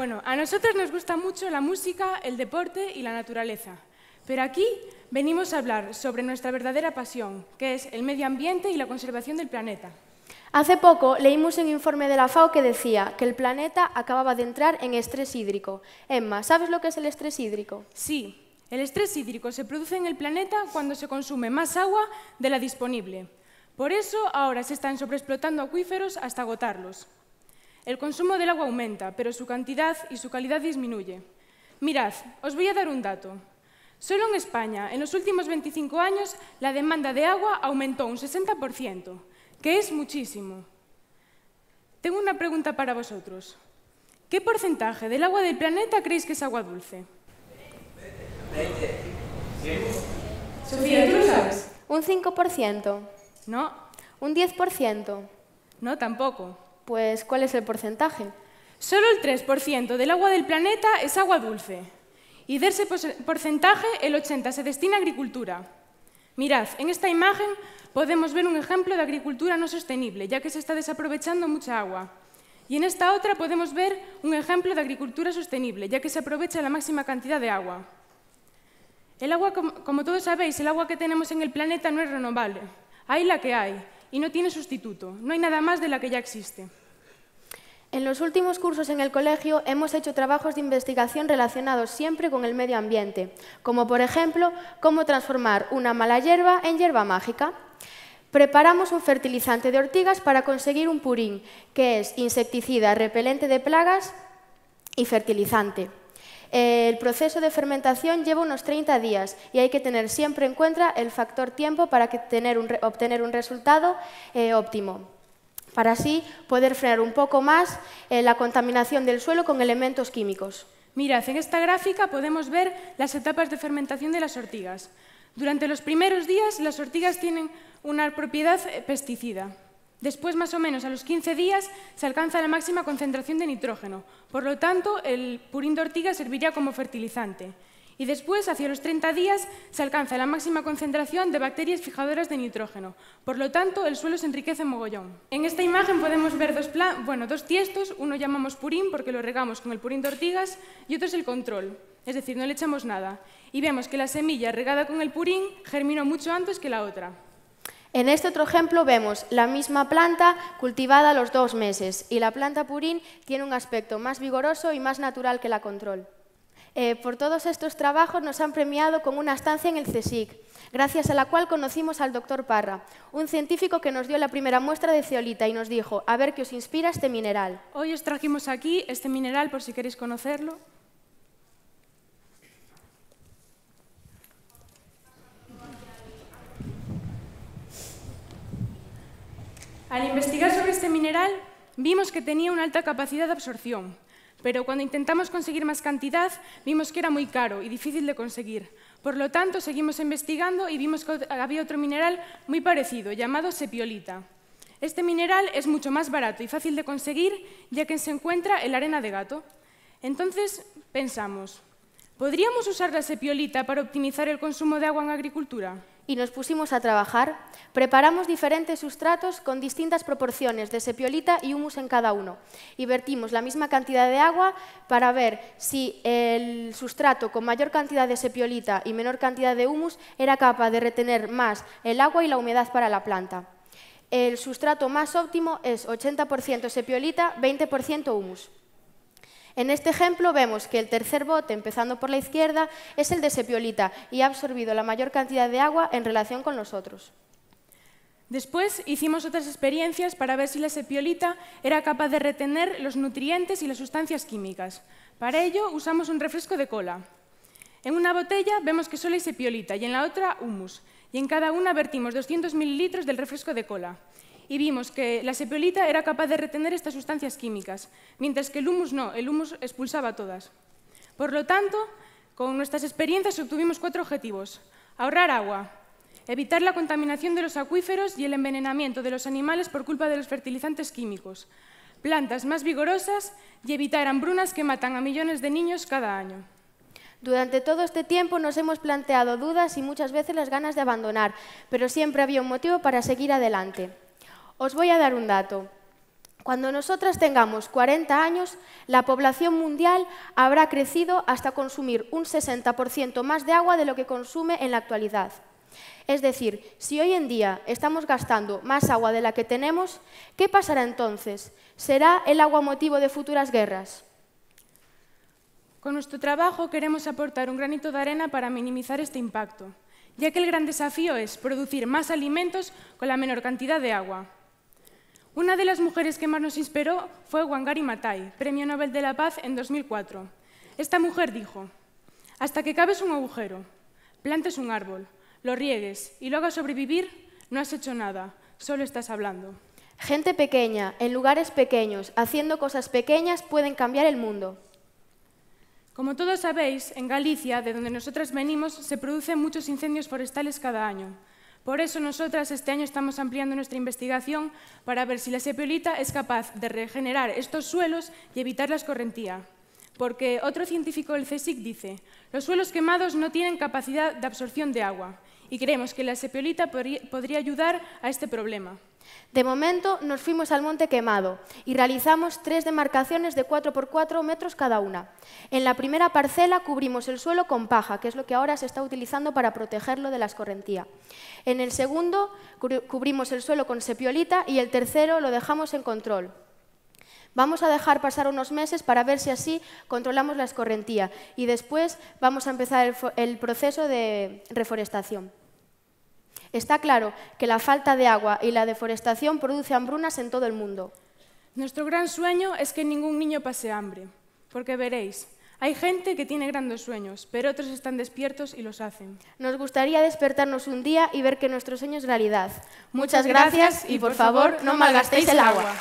Bueno, a nosotros nos gusta mucho la música, el deporte y la naturaleza. Pero aquí venimos a hablar sobre nuestra verdadera pasión, que es el medio ambiente y la conservación del planeta. Hace poco leímos un informe de la FAO que decía que el planeta acababa de entrar en estrés hídrico. Emma, ¿sabes lo que es el estrés hídrico? Sí, el estrés hídrico se produce en el planeta cuando se consume más agua de la disponible. Por eso ahora se están sobreexplotando acuíferos hasta agotarlos. El consumo del agua aumenta, pero su cantidad y su calidad disminuye. Mirad, os voy a dar un dato. Solo en España, en los últimos 25 años, la demanda de agua aumentó un 60%, que es muchísimo. Tengo una pregunta para vosotros. ¿Qué porcentaje del agua del planeta creéis que es agua dulce? 20. Sofía, ¿tú sabes? Un 5%. No. Un 10%. No, tampoco. Pues, ¿cuál es el porcentaje? Solo el 3% del agua del planeta es agua dulce. Y de ese porcentaje, el 80% se destina a agricultura. Mirad, en esta imagen podemos ver un ejemplo de agricultura no sostenible, ya que se está desaprovechando mucha agua. Y en esta otra podemos ver un ejemplo de agricultura sostenible, ya que se aprovecha la máxima cantidad de agua. El agua, como todos sabéis, el agua que tenemos en el planeta no es renovable. Hay la que hay y no tiene sustituto. No hay nada más de la que ya existe. En los últimos cursos en el colegio hemos hecho trabajos de investigación relacionados siempre con el medio ambiente, como por ejemplo cómo transformar una mala hierba en hierba mágica. Preparamos un fertilizante de ortigas para conseguir un purín, que es insecticida, repelente de plagas y fertilizante. El proceso de fermentación lleva unos 30 días y hay que tener siempre en cuenta el factor tiempo para obtener un resultado eh, óptimo para así poder frenar un poco más eh, la contaminación del suelo con elementos químicos. Mirad, en esta gráfica podemos ver las etapas de fermentación de las ortigas. Durante los primeros días las ortigas tienen una propiedad eh, pesticida. Después, más o menos a los 15 días, se alcanza la máxima concentración de nitrógeno. Por lo tanto, el purín de ortiga serviría como fertilizante y después, hacia los 30 días, se alcanza la máxima concentración de bacterias fijadoras de nitrógeno. Por lo tanto, el suelo se enriquece en mogollón. En esta imagen podemos ver dos, dos tiestos, uno llamamos purín porque lo regamos con el purín de ortigas y otro es el control, es decir, no le echamos nada. Y vemos que la semilla regada con el purín germinó mucho antes que la otra. En este otro ejemplo vemos la misma planta cultivada a los dos meses y la planta purín tiene un aspecto más vigoroso y más natural que la control. Eh, por todos estos trabajos nos han premiado con una estancia en el CSIC, gracias a la cual conocimos al doctor Parra, un científico que nos dio la primera muestra de ceolita y nos dijo, a ver qué os inspira este mineral. Hoy os trajimos aquí este mineral por si queréis conocerlo. Al investigar sobre este mineral, vimos que tenía una alta capacidad de absorción, pero cuando intentamos conseguir más cantidad, vimos que era muy caro y difícil de conseguir. Por lo tanto, seguimos investigando y vimos que había otro mineral muy parecido, llamado sepiolita. Este mineral es mucho más barato y fácil de conseguir, ya que se encuentra en la arena de gato. Entonces, pensamos, ¿podríamos usar la sepiolita para optimizar el consumo de agua en agricultura? y nos pusimos a trabajar, preparamos diferentes sustratos con distintas proporciones de sepiolita y humus en cada uno y vertimos la misma cantidad de agua para ver si el sustrato con mayor cantidad de sepiolita y menor cantidad de humus era capaz de retener más el agua y la humedad para la planta. El sustrato más óptimo es 80% sepiolita, 20% humus. En este ejemplo vemos que el tercer bote, empezando por la izquierda, es el de Sepiolita y ha absorbido la mayor cantidad de agua en relación con los otros. Después hicimos otras experiencias para ver si la sepiolita era capaz de retener los nutrientes y las sustancias químicas. Para ello usamos un refresco de cola. En una botella vemos que solo hay sepiolita y en la otra humus, y en cada una vertimos 200 mililitros del refresco de cola y vimos que la sepiolita era capaz de retener estas sustancias químicas, mientras que el humus no, el humus expulsaba todas. Por lo tanto, con nuestras experiencias obtuvimos cuatro objetivos. Ahorrar agua, evitar la contaminación de los acuíferos y el envenenamiento de los animales por culpa de los fertilizantes químicos, plantas más vigorosas y evitar hambrunas que matan a millones de niños cada año. Durante todo este tiempo nos hemos planteado dudas y muchas veces las ganas de abandonar, pero siempre había un motivo para seguir adelante. Os voy a dar un dato. Cuando nosotras tengamos 40 años, la población mundial habrá crecido hasta consumir un 60% más de agua de lo que consume en la actualidad. Es decir, si hoy en día estamos gastando más agua de la que tenemos, ¿qué pasará entonces? ¿Será el agua motivo de futuras guerras? Con nuestro trabajo queremos aportar un granito de arena para minimizar este impacto, ya que el gran desafío es producir más alimentos con la menor cantidad de agua. Una de las mujeres que más nos inspiró fue Wangari Matai, Premio Nobel de la Paz en 2004. Esta mujer dijo, hasta que cabes un agujero, plantes un árbol, lo riegues y lo hagas sobrevivir, no has hecho nada, solo estás hablando. Gente pequeña, en lugares pequeños, haciendo cosas pequeñas, pueden cambiar el mundo. Como todos sabéis, en Galicia, de donde nosotras venimos, se producen muchos incendios forestales cada año. Por eso nosotras este año estamos ampliando nuestra investigación para ver si la sepiolita es capaz de regenerar estos suelos y evitar la escorrentía porque otro científico del CSIC dice, los suelos quemados no tienen capacidad de absorción de agua y creemos que la sepiolita podría ayudar a este problema. De momento nos fuimos al monte quemado y realizamos tres demarcaciones de 4 x 4 metros cada una. En la primera parcela cubrimos el suelo con paja, que es lo que ahora se está utilizando para protegerlo de la escorrentía. En el segundo cubrimos el suelo con sepiolita y el tercero lo dejamos en control. Vamos a dejar pasar unos meses para ver si así controlamos la escorrentía y después vamos a empezar el, proceso de reforestación. Está claro que la falta de agua y la deforestación produce hambrunas en todo el mundo. Nuestro gran sueño es que ningún niño pase hambre, porque veréis, hay gente que tiene grandes sueños, pero otros están despiertos y los hacen. Nos gustaría despertarnos un día y ver que nuestro sueño es realidad. Muchas, gracias, y por, favor, no malgastéis el agua.